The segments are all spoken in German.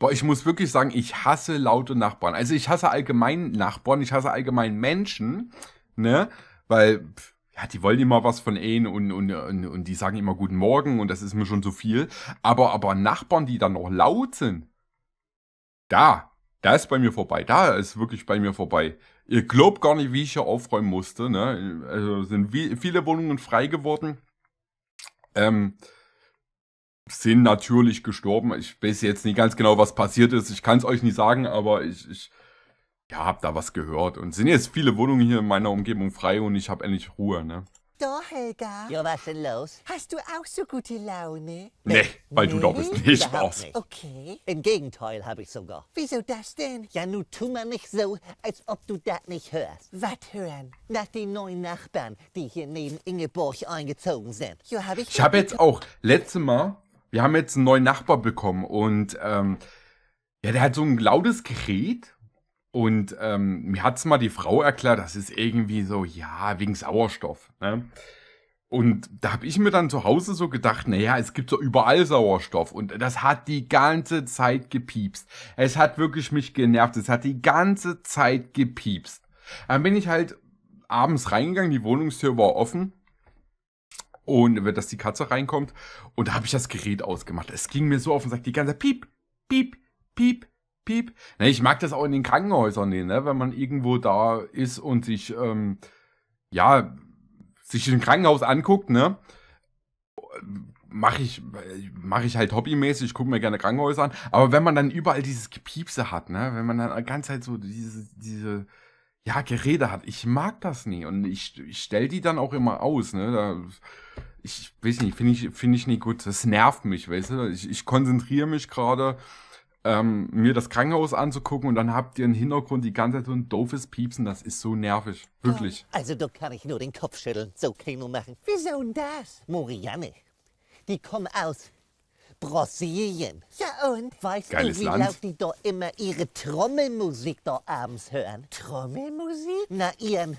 Boah, ich muss wirklich sagen, ich hasse laute Nachbarn. Also ich hasse allgemein Nachbarn, ich hasse allgemein Menschen, ne? Weil, ja, die wollen immer was von ihnen und, und, und, und die sagen immer Guten Morgen und das ist mir schon zu viel. Aber, aber Nachbarn, die dann noch laut sind, da, da ist bei mir vorbei. Da ist wirklich bei mir vorbei. Ihr glaubt gar nicht, wie ich hier aufräumen musste, ne? Also sind viele Wohnungen frei geworden. Ähm, sind natürlich gestorben. Ich weiß jetzt nicht ganz genau, was passiert ist. Ich kann es euch nicht sagen, aber ich, ich ja, hab da was gehört. Und sind jetzt viele Wohnungen hier in meiner Umgebung frei und ich hab endlich Ruhe, ne? Doch, Helga. Ja, was denn los? Hast du auch so gute Laune? Nee, weil nee, du da bist. Nee, Spaß. Nicht. Okay. Im Gegenteil habe ich sogar. Wieso das denn? Ja, nun tu mir nicht so, als ob du das nicht hörst. Was hören? Nach den neuen Nachbarn, die hier neben Ingeborg eingezogen sind. Ja, hab ich... Ich habe jetzt auch letzte Mal wir haben jetzt einen neuen Nachbar bekommen und ähm, ja, der hat so ein lautes Gerät. Und ähm, mir hat's mal die Frau erklärt, das ist irgendwie so, ja, wegen Sauerstoff. Ne? Und da habe ich mir dann zu Hause so gedacht, naja, es gibt so überall Sauerstoff. Und das hat die ganze Zeit gepiepst. Es hat wirklich mich genervt. Es hat die ganze Zeit gepiepst. Dann bin ich halt abends reingegangen, die Wohnungstür war offen. Und dass die Katze reinkommt. Und da habe ich das Gerät ausgemacht. Es ging mir so auf und sagt die ganze Zeit, Piep, Piep, Piep, Piep. Ne, ich mag das auch in den Krankenhäusern, ne, wenn man irgendwo da ist und sich, ähm, ja, sich ein Krankenhaus anguckt, ne? mache ich, mach ich halt hobbymäßig, gucke mir gerne Krankenhäuser an. Aber wenn man dann überall dieses Gepiepse hat, ne, wenn man dann die ganze Zeit so diese, diese ja, Gerede hat. Ich mag das nie. Und ich, ich stell die dann auch immer aus, ne? Da, ich weiß nicht, finde ich, finde ich nicht gut. Das nervt mich, weißt du? Ich, ich konzentriere mich gerade, ähm, mir das Krankenhaus anzugucken und dann habt ihr im Hintergrund die ganze Zeit so ein doofes Piepsen. Das ist so nervig. Wirklich. Oh, also da kann ich nur den Kopf schütteln. So kann ich nur machen. Wieso denn das? Morianne, die kommen aus Brasilien. Ja und? Weißt Geiles du, wie Land. laut die da immer ihre Trommelmusik da abends hören? Trommelmusik? Na, ihren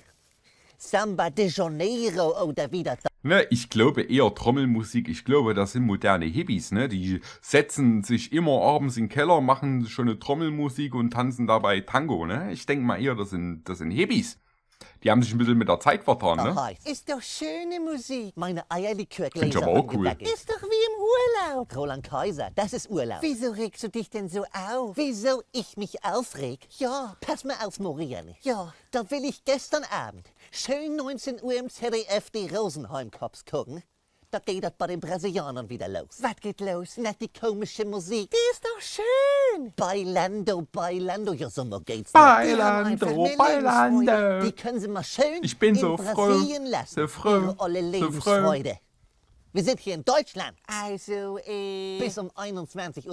Samba de Janeiro oder wieder da. Ne, ich glaube eher Trommelmusik. Ich glaube, das sind moderne Hippies, ne? Die setzen sich immer abends in den Keller, machen schöne Trommelmusik und tanzen dabei Tango, ne? Ich denke mal eher, das sind, das sind Hippies. Die haben sich ein bisschen mit der Zeit vertan, ne? Ist doch schöne Musik. Meine Eierlikörgläser Finde ich aber auch cool. Ist doch wie im Urlaub. Roland Kaiser, das ist Urlaub. Wieso regst du dich denn so auf? Wieso ich mich aufreg? Ja, pass mal auf, Morian. Ja, da will ich gestern Abend schön 19 Uhr im ZDF die Rosenheim-Cops gucken da geht das bei den Brasilianern wieder los. Was geht los? Na, die komische Musik. Die ist doch schön. Bailando, Bailando, ja, so geht's. Bailando, Bailando. Die können sie mal schön ich bin in so Brasilien froh, lassen. So froh, ihre olle Lebensfreude. So wir sind hier in Deutschland. Also, äh... Bis um 21.30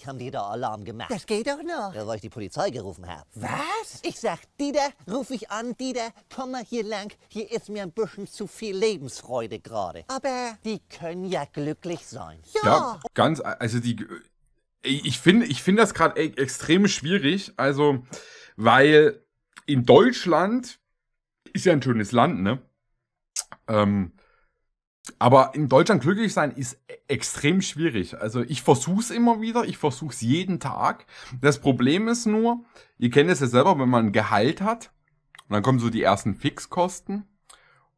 Uhr haben die da Alarm gemacht. Das geht doch noch. Ja, weil ich die Polizei gerufen habe. Was? Ich sag, Dieter, ruf ich an, Dieter, komm mal hier lang. Hier ist mir ein bisschen zu viel Lebensfreude gerade. Aber... Die können ja glücklich sein. Ja. ja ganz, also die... Äh, ich finde ich find das gerade extrem schwierig, also, weil in Deutschland ist ja ein schönes Land, ne? Ähm, aber in Deutschland glücklich sein ist e-, extrem schwierig. Also ich versuch's immer wieder, ich versuch's jeden Tag. Das Problem ist nur, ihr kennt es ja selber, wenn man ein Gehalt hat und dann kommen so die ersten Fixkosten.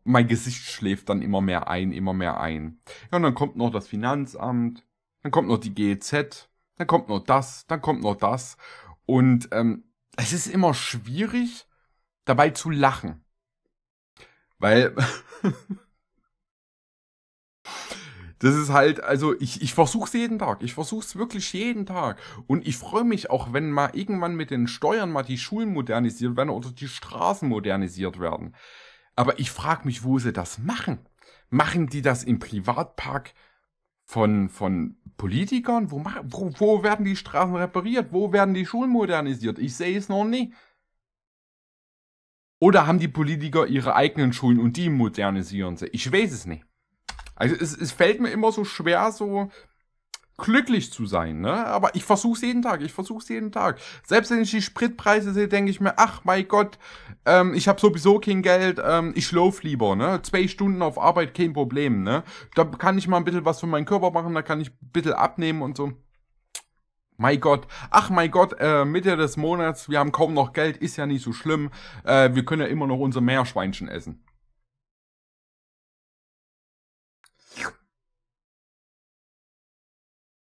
Mein Gesicht schläft dann immer mehr ein, immer mehr ein. Ja, und dann kommt noch das Finanzamt, dann kommt noch die GEZ, dann kommt noch das, dann kommt noch das. Und ähm, es ist immer schwierig, dabei zu lachen. Weil Das ist halt, also ich, ich versuche es jeden Tag. Ich versuche es wirklich jeden Tag. Und ich freue mich auch, wenn mal irgendwann mit den Steuern mal die Schulen modernisiert werden oder die Straßen modernisiert werden. Aber ich frage mich, wo sie das machen. Machen die das im Privatpark von, von Politikern? Wo, wo, wo werden die Straßen repariert? Wo werden die Schulen modernisiert? Ich sehe es noch nie. Oder haben die Politiker ihre eigenen Schulen und die modernisieren sie? Ich weiß es nicht. Also es, es fällt mir immer so schwer, so glücklich zu sein, ne? Aber ich versuch's jeden Tag, ich versuch's jeden Tag. Selbst wenn ich die Spritpreise sehe, denke ich mir, ach mein Gott, ähm, ich habe sowieso kein Geld, ähm, ich schlafe lieber, ne? Zwei Stunden auf Arbeit, kein Problem, ne? Da kann ich mal ein bisschen was für meinen Körper machen, da kann ich ein bisschen abnehmen und so. Mein Gott, ach mein Gott, äh, Mitte des Monats, wir haben kaum noch Geld, ist ja nicht so schlimm. Äh, wir können ja immer noch unser Meerschweinchen essen.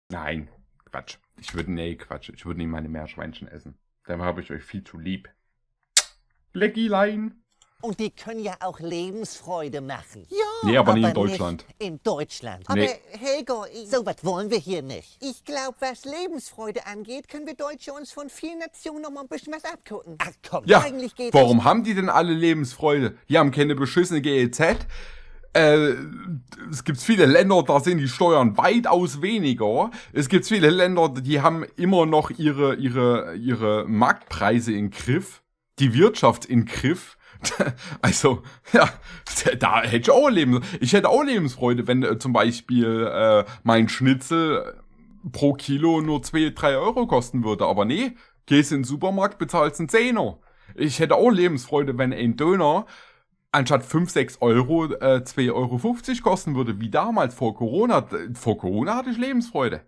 Nein, Quatsch. Ich würde, nee, Quatsch. Ich würde nie meine Meerschweinchen essen. Da habe ich euch viel zu lieb. Leckilein. Und die können ja auch Lebensfreude machen. Ja, nee, aber, aber nicht in Deutschland. Nicht in Deutschland. Aber nee. Helgo, ich, so was wollen wir hier nicht. Ich glaube, was Lebensfreude angeht, können wir Deutsche uns von vielen Nationen noch mal ein bisschen was abgucken. Ach komm, ja, eigentlich geht Warum nicht. haben die denn alle Lebensfreude? Die haben keine beschissene GEZ. Äh, es gibt viele Länder, da sind die Steuern weitaus weniger. Es gibt viele Länder, die haben immer noch ihre, ihre, ihre Marktpreise in Griff, die Wirtschaft in Griff. Also, ja, da hätte ich auch Lebens ich hätte auch Lebensfreude, wenn äh, zum Beispiel äh, mein Schnitzel äh, pro Kilo nur zwei drei Euro kosten würde. Aber nee, gehst in den Supermarkt, bezahlst einen Zehner. Ich hätte auch Lebensfreude, wenn ein Döner anstatt 5, 6 Euro äh, 2,50 Euro kosten würde, wie damals vor Corona. Vor Corona hatte ich Lebensfreude.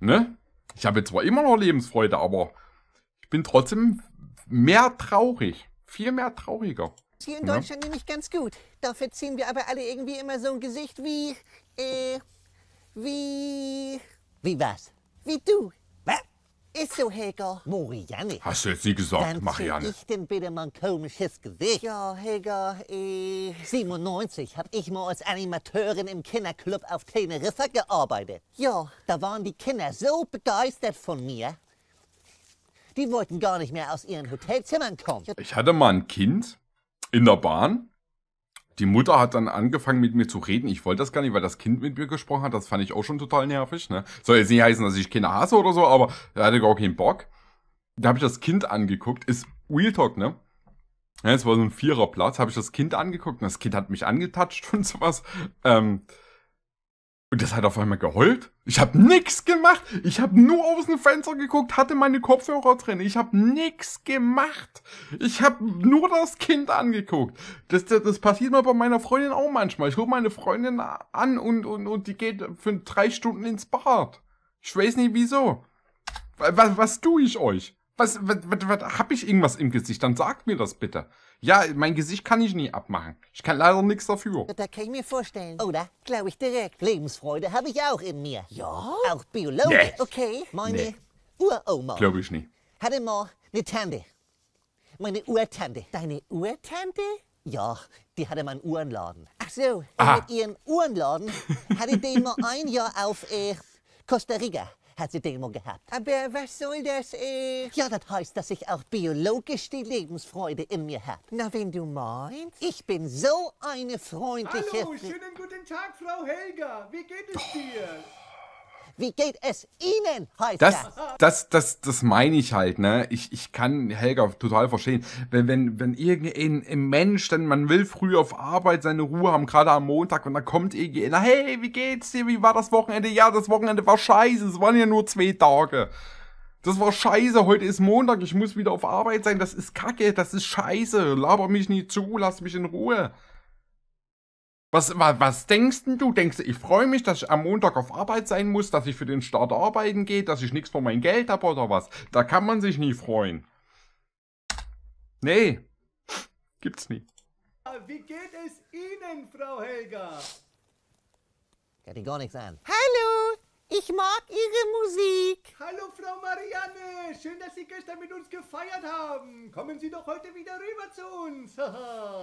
Ne? Ich habe zwar immer noch Lebensfreude, aber ich bin trotzdem mehr traurig. Viel mehr trauriger. Hier in Deutschland ja. nämlich ganz gut. Dafür ziehen wir aber alle irgendwie immer so ein Gesicht wie. Äh, wie. Wie was? Wie du. Ist so, Helga. Marianne. Hast du jetzt nie gesagt, Wann Marianne? ich denn bitte mal komisches Gesicht? Ja, Helga, eh... 97 hab ich mal als Animateurin im Kinderclub auf Teneriffa gearbeitet. Ja, da waren die Kinder so begeistert von mir, die wollten gar nicht mehr aus ihren Hotelzimmern kommen. Ich hatte mal ein Kind in der Bahn. Die Mutter hat dann angefangen mit mir zu reden. Ich wollte das gar nicht, weil das Kind mit mir gesprochen hat. Das fand ich auch schon total nervig. Ne? Soll jetzt nicht heißen, dass ich keine hasse oder so, aber er hatte gar keinen Bock. Da habe ich das Kind angeguckt. Ist Wheel Talk, ne? Ja, es war so ein Viererplatz. Habe ich das Kind angeguckt und das Kind hat mich angetatscht und sowas. Ähm, und das hat auf einmal geheult. Ich habe nix gemacht. Ich habe nur aus dem Fenster geguckt, hatte meine Kopfhörer drin. Ich habe nix gemacht. Ich habe nur das Kind angeguckt. Das, das, das passiert mal bei meiner Freundin auch manchmal. Ich rufe meine Freundin an und, und, und die geht für drei Stunden ins Bad. Ich weiß nicht wieso. Was, was, was tue ich euch? Was, was, was, was, hab ich irgendwas im Gesicht? Dann sagt mir das bitte. Ja, mein Gesicht kann ich nie abmachen. Ich kann leider nichts dafür. Da kann ich mir vorstellen. Oder? Glaube ich direkt. Lebensfreude habe ich auch in mir. Ja? Auch biologisch. Nee. Okay, meine nee. Uroma. Glaube ich nicht. Hatte mal eine Tante. Meine Urtante. Deine Urtante? Ja, die hatte mal einen Uhrenladen. Ach so, Aha. mit ihrem Uhrenladen hatte die mal ein Jahr auf äh, Costa Rica hat sie Demo gehabt. Aber was soll das, äh? Ja, das heißt, dass ich auch biologisch die Lebensfreude in mir habe. Na, wenn du meinst. Ich bin so eine freundliche... Hallo, schönen guten Tag, Frau Helga. Wie geht es dir? Wie geht es Ihnen, heißt das? Das, das, das meine ich halt, ne? Ich, ich kann Helga total verstehen. Wenn, wenn, wenn irgendein Mensch, dann man will früh auf Arbeit seine Ruhe haben, gerade am Montag, und dann kommt irgendeiner, hey, wie geht's dir? Wie war das Wochenende? Ja, das Wochenende war scheiße, es waren ja nur zwei Tage. Das war scheiße, heute ist Montag, ich muss wieder auf Arbeit sein, das ist kacke, das ist scheiße, laber mich nie zu, lass mich in Ruhe. Was, was, was denkst denn du? Denkst du, ich freue mich, dass ich am Montag auf Arbeit sein muss, dass ich für den Staat arbeiten gehe, dass ich nichts von meinem Geld habe oder was? Da kann man sich nie freuen. Nee, gibt's nie. Äh, wie geht es Ihnen, Frau Helga? Kann ich gar nichts an. Hallo, ich mag Ihre Musik. Hallo, Frau Marianne. Schön, dass Sie gestern mit uns gefeiert haben. Kommen Sie doch heute wieder rüber zu uns.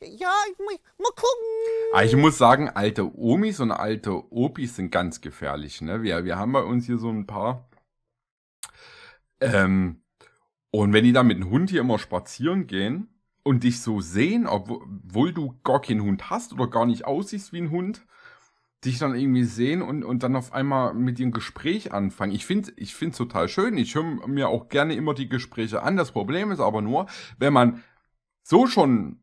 Ja, ich muss mal gucken. Aber ah, ich muss sagen, alte Omis und alte Opis sind ganz gefährlich. Ne? Wir, wir haben bei uns hier so ein paar. Ähm, und wenn die da mit dem Hund hier immer spazieren gehen und dich so sehen, obwohl du gar keinen Hund hast oder gar nicht aussiehst wie ein Hund, dich dann irgendwie sehen und, und dann auf einmal mit dir ein Gespräch anfangen. Ich finde ich find's total schön. Ich höre mir auch gerne immer die Gespräche an. Das Problem ist aber nur, wenn man so schon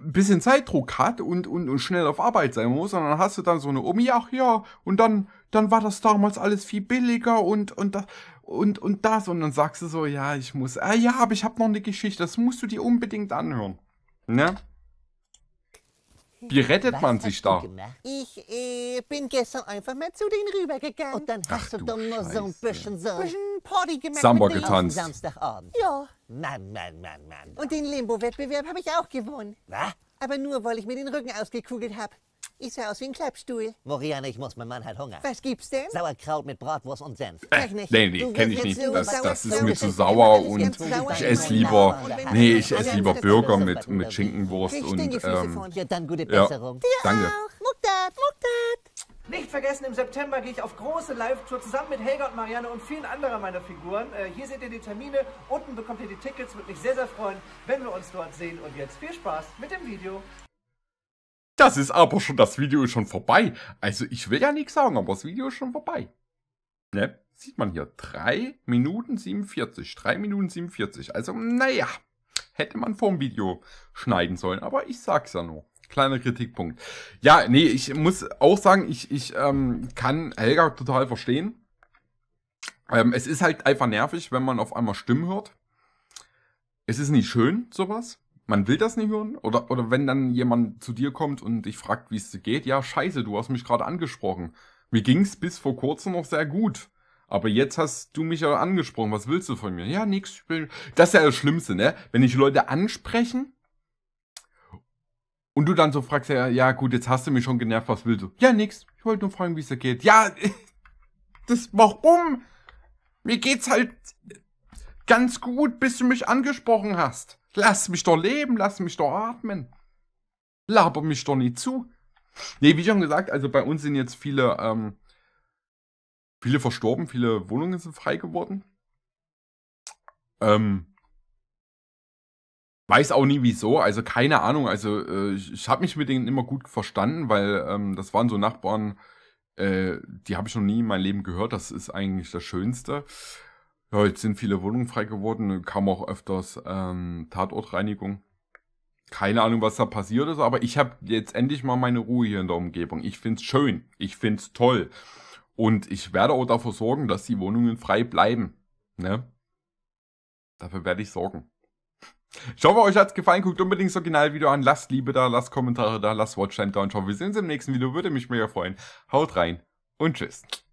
ein bisschen Zeitdruck hat und, und, und schnell auf Arbeit sein muss, und dann hast du dann so eine Omi, ach ja, und dann, dann war das damals alles viel billiger und, und das, und, und das, und dann sagst du so, ja, ich muss, ah ja, aber ich habe noch eine Geschichte, das musst du dir unbedingt anhören. Ne? Wie rettet Was man sich da? Ich äh, bin gestern einfach mal zu denen rübergegangen. Und dann hast Ach, du doch noch so ein bisschen so bisschen Party gemacht. Samba getanzt. Samstagabend. Ja. Mann, Mann, Mann, Mann. Und den Limbo-Wettbewerb habe ich auch gewonnen. Was? Aber nur, weil ich mir den Rücken ausgekugelt habe. Ich sah aus wie ein Klappstuhl. Moriane, ich muss, mein Mann hat Hunger. Was gibt's denn? Sauerkraut mit Bratwurst und Senf. Äh, nee, nee, kenn ich nicht. Das, das ist mir zu sauer und ich esse lieber, nee, ich esse lieber Burger mit, mit Schinkenwurst und, ähm, ja, dann gute Besserung. Ja, danke. Mugdat, Mugdat. Nicht vergessen, im September gehe ich auf große Live-Tour zusammen mit Helga und Marianne und vielen anderen meiner Figuren. Äh, hier seht ihr die Termine, unten bekommt ihr die Tickets. Würde mich sehr, sehr freuen, wenn wir uns dort sehen. Und jetzt viel Spaß mit dem Video. Das ist aber schon, das Video ist schon vorbei. Also ich will ja nichts sagen, aber das Video ist schon vorbei. Ne? Sieht man hier. 3 Minuten 47. 3 Minuten 47. Also, naja. Hätte man vor dem Video schneiden sollen, aber ich sag's ja nur. Kleiner Kritikpunkt. Ja, nee, ich muss auch sagen, ich, ich ähm, kann Helga total verstehen. Ähm, es ist halt einfach nervig, wenn man auf einmal Stimmen hört. Es ist nicht schön, sowas man will das nicht hören? Oder, oder wenn dann jemand zu dir kommt und dich fragt, wie es dir geht, ja, scheiße, du hast mich gerade angesprochen. Mir ging's bis vor kurzem noch sehr gut. Aber jetzt hast du mich ja angesprochen, was willst du von mir? Ja, nix. Das ist ja das Schlimmste, ne? Wenn ich Leute ansprechen und du dann so fragst, ja, ja gut, jetzt hast du mich schon genervt, was willst du? Ja, nix. Ich wollte nur fragen, wie es dir geht. Ja, das, warum? Mir geht's halt ganz gut, bis du mich angesprochen hast. Lass mich doch leben, lass mich doch atmen. Laber mich doch nicht zu. Nee, wie schon gesagt, also bei uns sind jetzt viele, ähm, viele verstorben, viele Wohnungen sind frei geworden. Ähm, weiß auch nie wieso, also keine Ahnung. Also äh, ich, ich habe mich mit denen immer gut verstanden, weil ähm, das waren so Nachbarn, äh, die habe ich noch nie in meinem Leben gehört. Das ist eigentlich das Schönste. Ja, jetzt sind viele Wohnungen frei geworden, kam auch öfters ähm, Tatortreinigung. Keine Ahnung, was da passiert ist, aber ich habe jetzt endlich mal meine Ruhe hier in der Umgebung. Ich finde es schön, ich finde es toll. Und ich werde auch dafür sorgen, dass die Wohnungen frei bleiben. Ne? Dafür werde ich sorgen. Ich hoffe, euch hat es gefallen. Guckt unbedingt das Originalvideo an. Lasst Liebe da, lasst Kommentare da, lasst Watchtime da und schau, Wir sehen uns im nächsten Video. Würde mich mega freuen. Haut rein und tschüss.